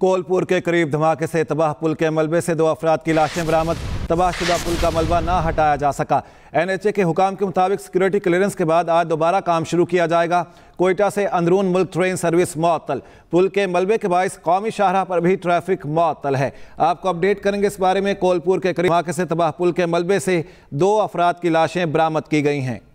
कोलपुर के करीब धमाके से तबाह पुल के मलबे से दो अफराद की लाशें बरामद तबाहशुदा पुल का मलबा ना हटाया जा सका एनएचए के हुकाम के मुताबिक सिक्योरिटी क्लियरेंस के बाद आज दोबारा काम शुरू किया जाएगा कोयटा से अंदरून मुल्क ट्रेन सर्विस मअतल पुल के मलबे के बायस कौमी शाहरा पर भी ट्रैफिक मअतल है आपको अपडेट करेंगे इस बारे में कोलपुर के करीब धमाके से तबाह पुल के मलबे से दो अफराद की लाशें बरामद की गई हैं